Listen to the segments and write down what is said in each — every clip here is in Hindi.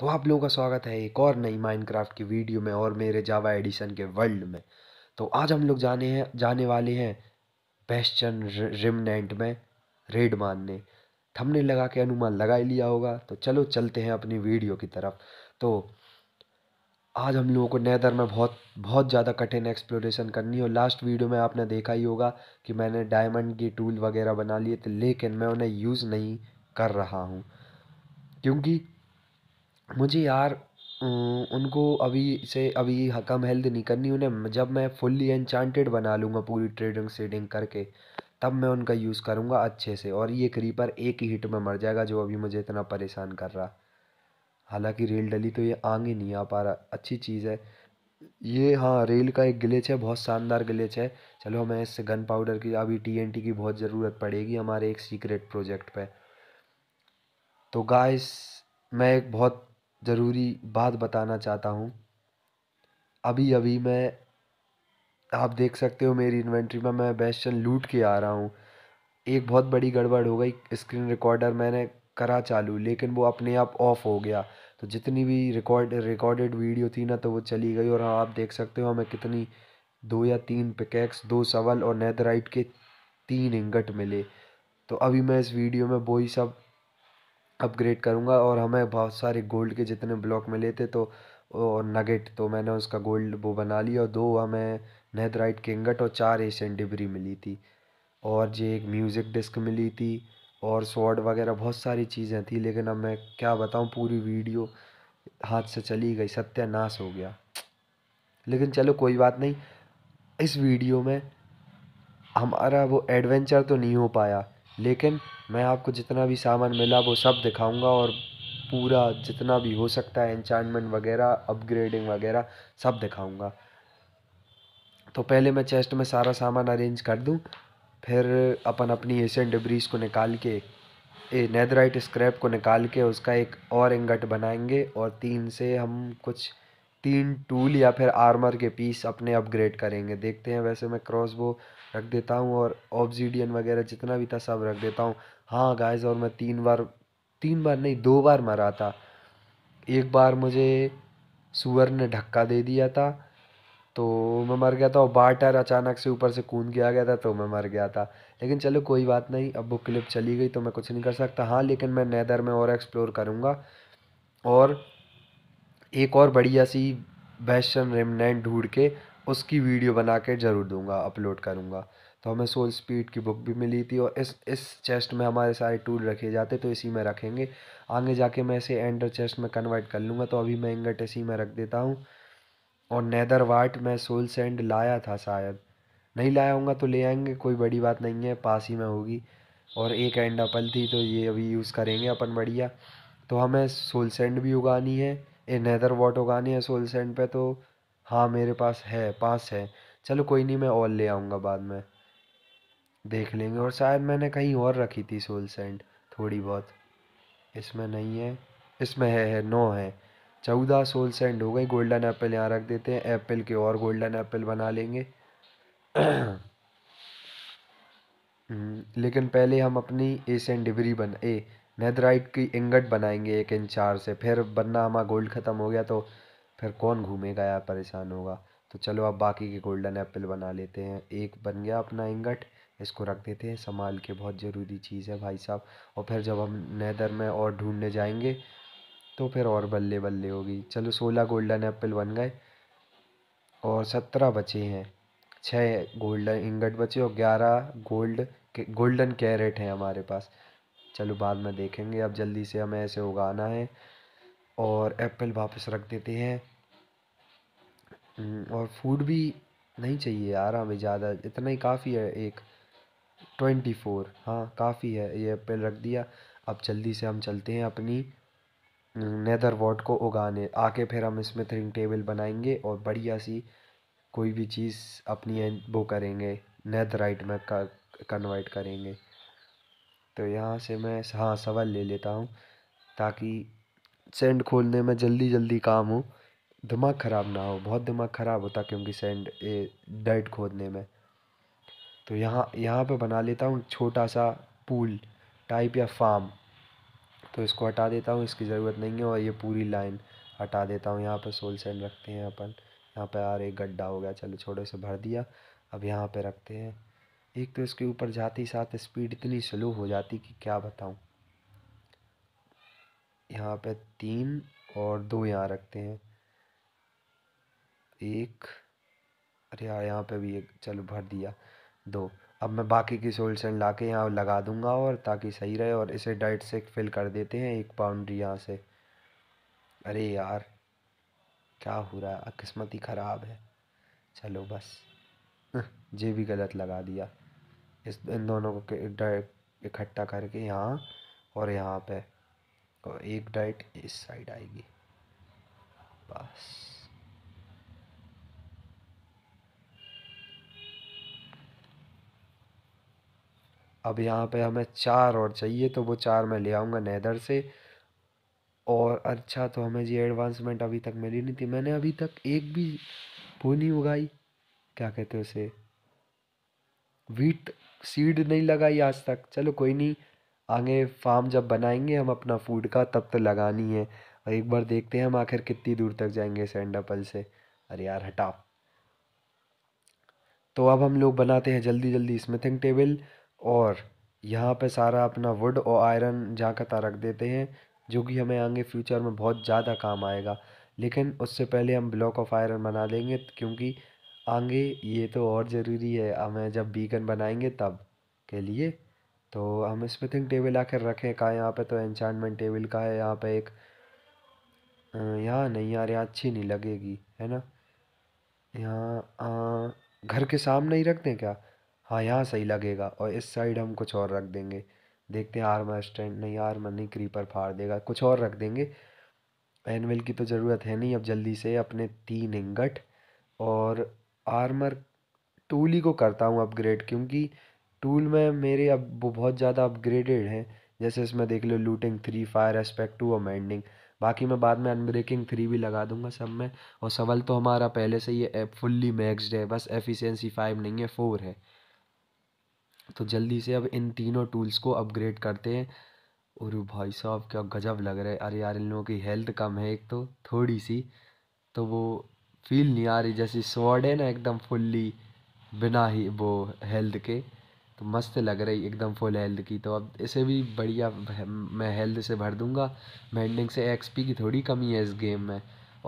तो आप लोगों का स्वागत है एक और नई माइनक्राफ्ट की वीडियो में और मेरे जावा एडिशन के वर्ल्ड में तो आज हम लोग जाने हैं जाने वाले हैं बेस्टन रिमनेंट में रेड मारने थमने लगा के अनुमान लगा ही लिया होगा तो चलो चलते हैं अपनी वीडियो की तरफ तो आज हम लोगों को नैदर में बहुत बहुत ज़्यादा कठिन एक्सप्लोरेशन करनी है और लास्ट वीडियो में आपने देखा ही होगा कि मैंने डायमंड की टूल वगैरह बना लिए थे लेकिन मैं उन्हें यूज़ नहीं कर रहा हूँ क्योंकि मुझे यार उनको अभी से अभी कम हेल्थ नहीं करनी उन्हें जब मैं फुल्ली एनचांटेड बना लूँगा पूरी ट्रेडिंग सेडिंग करके तब मैं उनका यूज़ करूँगा अच्छे से और ये क्रीपर एक ही हिट में मर जाएगा जो अभी मुझे इतना परेशान कर रहा हालांकि रेल डली तो ये आगे नहीं आ पा रहा अच्छी चीज़ है ये हाँ रेल का एक गिलेच है बहुत शानदार गिलेच है चलो हमें इससे गन पाउडर की अभी टी की बहुत ज़रूरत पड़ेगी हमारे एक सीक्रेट प्रोजेक्ट पर तो गाय मैं एक बहुत ज़रूरी बात बताना चाहता हूँ अभी अभी मैं आप देख सकते हो मेरी इन्वेंट्री में मैं बेस्टन लूट के आ रहा हूँ एक बहुत बड़ी गड़बड़ हो गई स्क्रीन रिकॉर्डर मैंने करा चालू लेकिन वो अपने आप ऑफ हो गया तो जितनी भी रिकॉर्ड रिकॉर्डेड वीडियो थी ना तो वो चली गई और हाँ आप देख सकते हो हमें कितनी दो या तीन पिकैक्स दो सवल और नैदराइट के तीन इंगट मिले तो अभी मैं इस वीडियो में वो सब अपग्रेड करूँगा और हमें बहुत सारे गोल्ड के जितने ब्लॉक मिले थे तो और नगेट तो मैंने उसका गोल्ड वो बना लिया और दो हमें नेदराइट किंगट और चार एशियन डिबरी मिली थी और जे एक म्यूज़िक डिस्क मिली थी और स्वॉर्ड वगैरह बहुत सारी चीज़ें थी लेकिन अब मैं क्या बताऊँ पूरी वीडियो हाथ से चली गई सत्यानाश हो गया लेकिन चलो कोई बात नहीं इस वीडियो में हमारा वो एडवेंचर तो नहीं हो पाया लेकिन मैं आपको जितना भी सामान मिला वो सब दिखाऊंगा और पूरा जितना भी हो सकता है इंचार्टमेंट वगैरह अपग्रेडिंग वगैरह सब दिखाऊंगा तो पहले मैं चेस्ट में सारा सामान अरेंज कर दूं फिर अपन अपनी एशियन डिब्रीज को निकाल के ए नैदराइट स्क्रैप को निकाल के उसका एक और इंगट बनाएंगे और तीन से हम कुछ तीन टूल या फिर आर्मर के पीस अपने अपग्रेड करेंगे देखते हैं वैसे मैं क्रॉसबो रख देता हूँ और ऑब्जीडियन वगैरह जितना भी था सब रख देता हूँ हाँ गाइस और मैं तीन बार तीन बार नहीं दो बार मरा था एक बार मुझे सुअर ने ढक्का दे दिया था तो मैं मर गया था और बाटर अचानक से ऊपर से कूद के आ गया था तो मैं मर गया था लेकिन चलो कोई बात नहीं अब वो क्लिप चली गई तो मैं कुछ नहीं कर सकता हाँ लेकिन मैं नैदर में और एक्सप्लोर करूँगा और एक और बढ़िया सी वेस्टर्न रेमनेंट ढूंढ के उसकी वीडियो बना के ज़रूर दूंगा अपलोड करूँगा तो हमें सोल स्पीड की बुक भी मिली थी और इस इस चेस्ट में हमारे सारे टूल रखे जाते तो इसी में रखेंगे आगे जाके मैं इसे एंडर चेस्ट में कन्वर्ट कर लूँगा तो अभी मैं इंगट इसी में रख देता हूँ और नैदर वाट मैं सोल सेंड लाया था शायद नहीं लाया हूँगा तो ले आएंगे कोई बड़ी बात नहीं है पास ही में होगी और एक एंड अपल थी तो ये अभी यूज़ करेंगे अपन बढ़िया तो हमें सोल सेंड भी उगानी है नैदर हैदर उगानी है सोल सेंट पे तो हाँ मेरे पास है पास है चलो कोई नहीं मैं और ले आऊँगा बाद में देख लेंगे और शायद मैंने कहीं और रखी थी सोल सेंट थोड़ी बहुत इसमें नहीं है इसमें है है नौ है चौदह सोल सेंट हो गई गोल्डन एप्पल यहाँ रख देते हैं एप्पल के और गोल्डन एप्पल बना लेंगे हम्म, लेकिन पहले हम अपनी एसेंट डिबरी बन ए नेदराइट की इंगट बनाएंगे एक इंच चार से फिर बनना हमारा गोल्ड ख़त्म हो गया तो फिर कौन घूमेगा यार परेशान होगा तो चलो अब बाकी के गोल्डन एप्पल बना लेते हैं एक बन गया अपना इंगट इसको रख देते हैं संभाल के बहुत ज़रूरी चीज़ है भाई साहब और फिर जब हम नैदर में और ढूंढने जाएंगे तो फिर और बल्ले बल्ले होगी चलो सोलह गोल्डन एप्पल बन गए और सत्रह बचे हैं छः गोल्डन इंगट बचे और ग्यारह गोल्ड गोल्डन कैरेट हैं हमारे पास चलो बाद में देखेंगे अब जल्दी से हमें ऐसे उगाना है और एप्पल वापस रख देते हैं हम्म, और फूड भी नहीं चाहिए यार हमें ज़्यादा इतना ही काफ़ी है एक ट्वेंटी फोर हाँ काफ़ी है ये एप्पल रख दिया अब जल्दी से हम चलते हैं अपनी नेदर हम्म, वॉट को उगाने आके फिर हम इसमें थ्रिंग टेबल बनाएंगे और बढ़िया सी कोई भी चीज़ अपनी वो करेंगे नेदराइट में कन्वर्ट करेंगे तो यहाँ से मैं हाँ सवाल ले लेता हूँ ताकि सेंड खोलने में जल्दी जल्दी काम हो दिमाग ख़राब ना हो बहुत दिमाग ख़राब होता क्योंकि सेंड ए, डर्ट खोदने में तो यहाँ यहाँ पे बना लेता हूँ छोटा सा पूल टाइप या फार्म तो इसको हटा देता हूँ इसकी ज़रूरत नहीं है और ये पूरी लाइन हटा देता हूँ यहाँ पर सोल सेंड रखते हैं अपन यहाँ पर यार एक गड्ढा हो गया चलो छोटे से भर दिया अब यहाँ पर रखते हैं एक तो इसके ऊपर जाते ही साथ स्पीड इतनी स्लो हो जाती कि क्या बताऊँ यहाँ पे तीन और दो यहाँ रखते हैं एक अरे यार यहाँ पे भी एक चलो भर दिया दो अब मैं बाकी की सोल्यूशन ला के यहाँ लगा दूंगा और ताकि सही रहे और इसे डाइट से फिल कर देते हैं एक बाउंड्री यहाँ से अरे यार क्या हो रहा है किस्मत ही ख़राब है चलो बस जे भी गलत लगा दिया इस इन दोनों को इकट्ठा करके यहाँ और यहाँ पे और एक डाइट इस साइड आएगी बस अब यहाँ पे हमें चार और चाहिए तो वो चार मैं ले आऊँगा नैदर से और अच्छा तो हमें जी एडवांसमेंट अभी तक मिली नहीं थी मैंने अभी तक एक भी वो नहीं उगाई क्या कहते हैं उसे वीट सीड नहीं लगाई आज तक चलो कोई नहीं आगे फार्म जब बनाएंगे हम अपना फूड का तब तो लगानी है और एक बार देखते हैं हम आखिर कितनी दूर तक जाएंगे सैंडापल से अरे यार हटा तो अब हम लोग बनाते हैं जल्दी जल्दी स्मिथिंग टेबल और यहाँ पे सारा अपना वुड और आयरन जा का रख देते हैं जो कि हमें आगे फ्यूचर में बहुत ज़्यादा काम आएगा लेकिन उससे पहले हम ब्लॉक ऑफ आयरन बना देंगे क्योंकि आगे ये तो और ज़रूरी है हमें जब बीकन बनाएंगे तब के लिए तो हम स्मिथिंग टेबल आकर रखें कहाँ यहाँ पे तो एन्चांटमेंट टेबल का है यहाँ पे एक यहाँ नहीं यार यहाँ अच्छी नहीं लगेगी है ना यहाँ घर के सामने ही रखते हैं क्या हाँ यहाँ सही लगेगा और इस साइड हम कुछ और रख देंगे देखते हैं आर्मा स्टैंड नहीं आर्मा नहीं क्रीपर फाड़ देगा कुछ और रख देंगे एनविल की तो ज़रूरत है नहीं अब जल्दी से अपने तीन इंगट और आर्मर टूल ही को करता हूँ अपग्रेड क्योंकि टूल में मेरे अब वो बहुत ज़्यादा अपग्रेडेड हैं जैसे इसमें देख लो looting three fire aspect two और मैंडिंग बाकी मैं बाद में अनब्रेकिंग थ्री भी लगा दूंगा सब में और सवाल तो हमारा पहले से ही है फुल्ली मैक्सड है बस एफिशिएंसी फाइव नहीं है फोर है तो जल्दी से अब इन तीनों टूल्स को अपग्रेड करते हैं और भाई साहब क्या गजब लग रहा है अरे यार इन लोगों की हेल्थ कम है एक तो थोड़ी सी तो वो फील नहीं आ रही जैसी स्वर्ड है ना एकदम फुल्ली बिना ही वो हेल्थ के तो मस्त लग रही एकदम फुल हेल्थ की तो अब इसे भी बढ़िया मैं हेल्थ से भर दूंगा मैंडिंग से एक्सपी की थोड़ी कमी है इस गेम में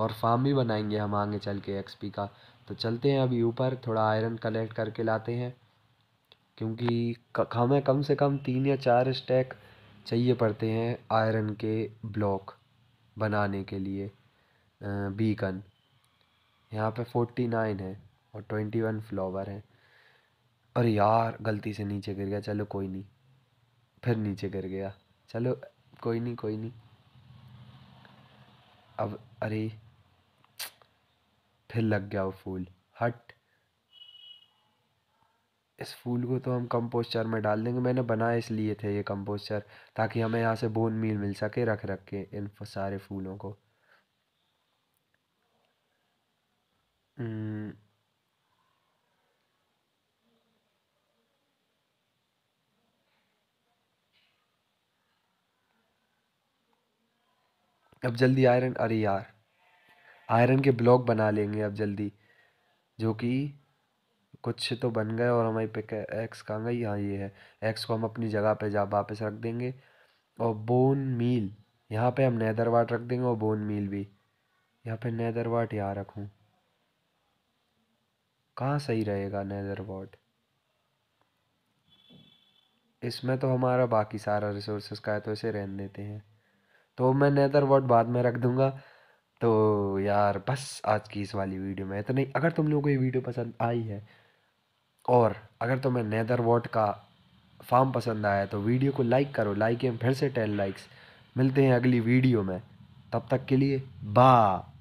और फार्म भी बनाएंगे हम आगे चल के एक्सपी का तो चलते हैं अभी ऊपर थोड़ा आयरन कलेक्ट करके लाते हैं क्योंकि हमें कम से कम तीन या चार स्टैक चाहिए पड़ते हैं आयरन के ब्लॉक बनाने के लिए बीकन यहाँ पे फोर्टी नाइन है और ट्वेंटी वन फ्लावर है और यार गलती से नीचे गिर गया चलो कोई नहीं फिर नीचे गिर गया चलो कोई नहीं कोई नहीं अब अरे फिर लग गया वो फूल हट इस फूल को तो हम कंपोस्टर में डाल देंगे मैंने बनाए इसलिए थे ये कंपोस्टर ताकि हमें यहाँ से बोन मील मिल सके रख रख के इन सारे फूलों को अब जल्दी आयरन अरे यार आयरन के ब्लॉक बना लेंगे अब जल्दी जो कि कुछ तो बन गए और हमारी पिक एक्स कहाँ गई हाँ ये है एक्स को हम अपनी जगह पे जा वापस रख देंगे और बोन मील यहाँ पे हम नैदर वाट रख देंगे और बोन मील भी यहाँ पे नैदर वाट यहाँ रखूँ कहाँ सही रहेगा नैदर वाट इसमें तो हमारा बाकी सारा रिसोर्सेस का है तो इसे रहने देते हैं तो मैं नेदर वर्ड बाद में रख दूँगा तो यार बस आज की इस वाली वीडियो में इतना ही अगर तुम लोगों को ये वीडियो पसंद आई है और अगर तुम्हें नेदर वर्ड का फार्म पसंद आया तो वीडियो को लाइक करो लाइक एम फिर से टेन लाइक्स मिलते हैं अगली वीडियो में तब तक के लिए बा